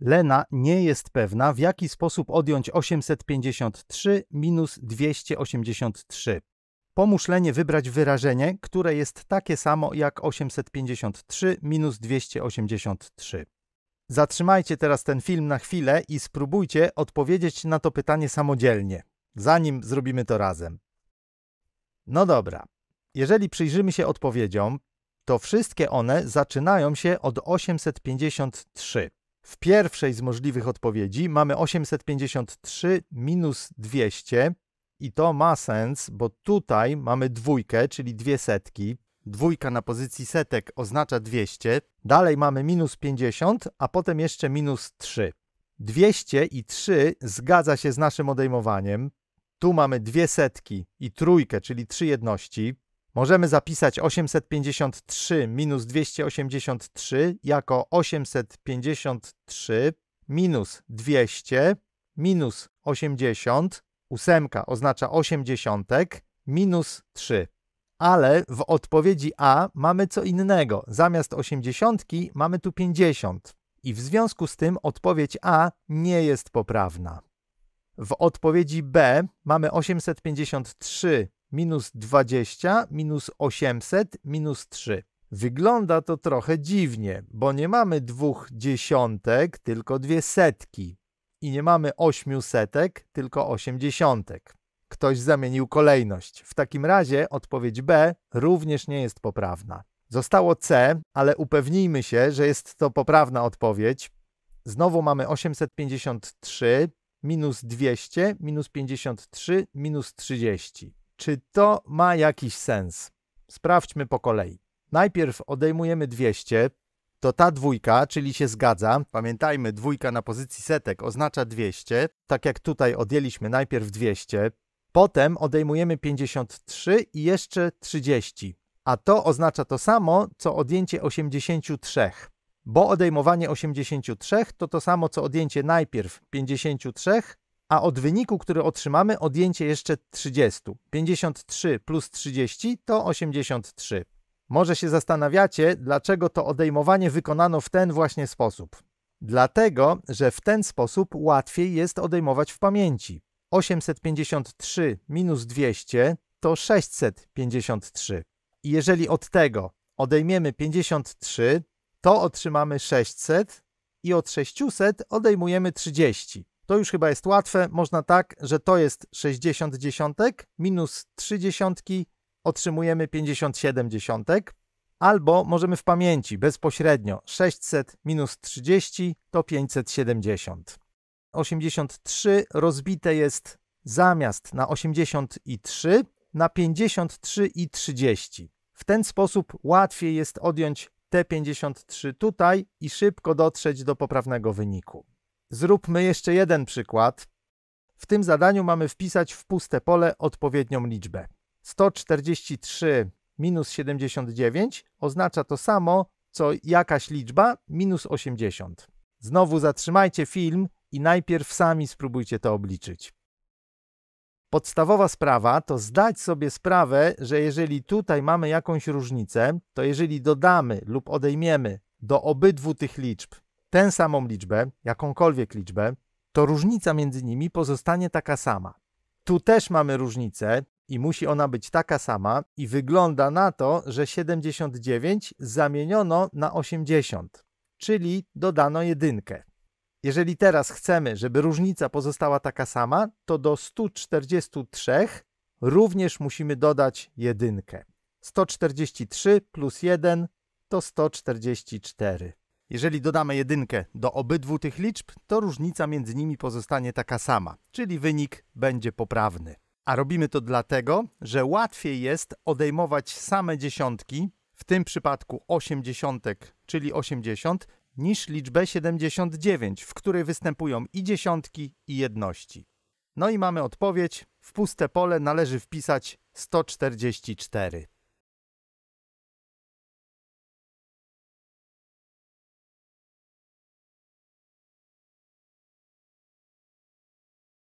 Lena nie jest pewna, w jaki sposób odjąć 853 minus 283. Pomóż Lenie wybrać wyrażenie, które jest takie samo jak 853 minus 283. Zatrzymajcie teraz ten film na chwilę i spróbujcie odpowiedzieć na to pytanie samodzielnie, zanim zrobimy to razem. No dobra, jeżeli przyjrzymy się odpowiedziom, to wszystkie one zaczynają się od 853. W pierwszej z możliwych odpowiedzi mamy 853 minus 200 i to ma sens, bo tutaj mamy dwójkę, czyli dwie setki. Dwójka na pozycji setek oznacza 200. Dalej mamy minus 50, a potem jeszcze minus 3. 200 i 3 zgadza się z naszym odejmowaniem. Tu mamy dwie setki i trójkę, czyli trzy jedności możemy zapisać 853 minus 283 jako 853 minus 200 minus 80, ósemka oznacza osiemdziesiątek, minus 3. Ale w odpowiedzi A mamy co innego. Zamiast 80 mamy tu 50. I w związku z tym odpowiedź A nie jest poprawna. W odpowiedzi B mamy 853 minus 20, minus 800, minus 3. Wygląda to trochę dziwnie, bo nie mamy dwóch dziesiątek, tylko dwie setki. I nie mamy ośmiu setek, tylko osiemdziesiątek. Ktoś zamienił kolejność. W takim razie odpowiedź B również nie jest poprawna. Zostało C, ale upewnijmy się, że jest to poprawna odpowiedź. Znowu mamy 853 minus 200 minus 53 minus 30. Czy to ma jakiś sens? Sprawdźmy po kolei. Najpierw odejmujemy 200, to ta dwójka, czyli się zgadza. Pamiętajmy, dwójka na pozycji setek oznacza 200, tak jak tutaj odjęliśmy najpierw 200, potem odejmujemy 53 i jeszcze 30, a to oznacza to samo, co odjęcie 83, bo odejmowanie 83 to to samo, co odjęcie najpierw 53, a od wyniku, który otrzymamy, odjęcie jeszcze 30. 53 plus 30 to 83. Może się zastanawiacie, dlaczego to odejmowanie wykonano w ten właśnie sposób. Dlatego, że w ten sposób łatwiej jest odejmować w pamięci. 853 minus 200 to 653. I jeżeli od tego odejmiemy 53, to otrzymamy 600 i od 600 odejmujemy 30. To już chyba jest łatwe. Można tak, że to jest 60 dziesiątek minus 3 dziesiątki otrzymujemy 57 dziesiątek. Albo możemy w pamięci bezpośrednio 600 minus 30 to 570. 83 rozbite jest zamiast na 83 na 53 i 30. W ten sposób łatwiej jest odjąć te 53 tutaj i szybko dotrzeć do poprawnego wyniku. Zróbmy jeszcze jeden przykład. W tym zadaniu mamy wpisać w puste pole odpowiednią liczbę. 143 minus 79 oznacza to samo, co jakaś liczba minus 80. Znowu zatrzymajcie film i najpierw sami spróbujcie to obliczyć. Podstawowa sprawa to zdać sobie sprawę, że jeżeli tutaj mamy jakąś różnicę, to jeżeli dodamy lub odejmiemy do obydwu tych liczb tę samą liczbę, jakąkolwiek liczbę, to różnica między nimi pozostanie taka sama. Tu też mamy różnicę i musi ona być taka sama i wygląda na to, że 79 zamieniono na 80, czyli dodano jedynkę. Jeżeli teraz chcemy, żeby różnica pozostała taka sama, to do 143 również musimy dodać jedynkę. 143 plus 1 to 144. Jeżeli dodamy jedynkę do obydwu tych liczb, to różnica między nimi pozostanie taka sama, czyli wynik będzie poprawny. A robimy to dlatego, że łatwiej jest odejmować same dziesiątki, w tym przypadku dziesiątek, czyli 80, niż liczbę 79, w której występują i dziesiątki, i jedności. No i mamy odpowiedź. W puste pole należy wpisać 144.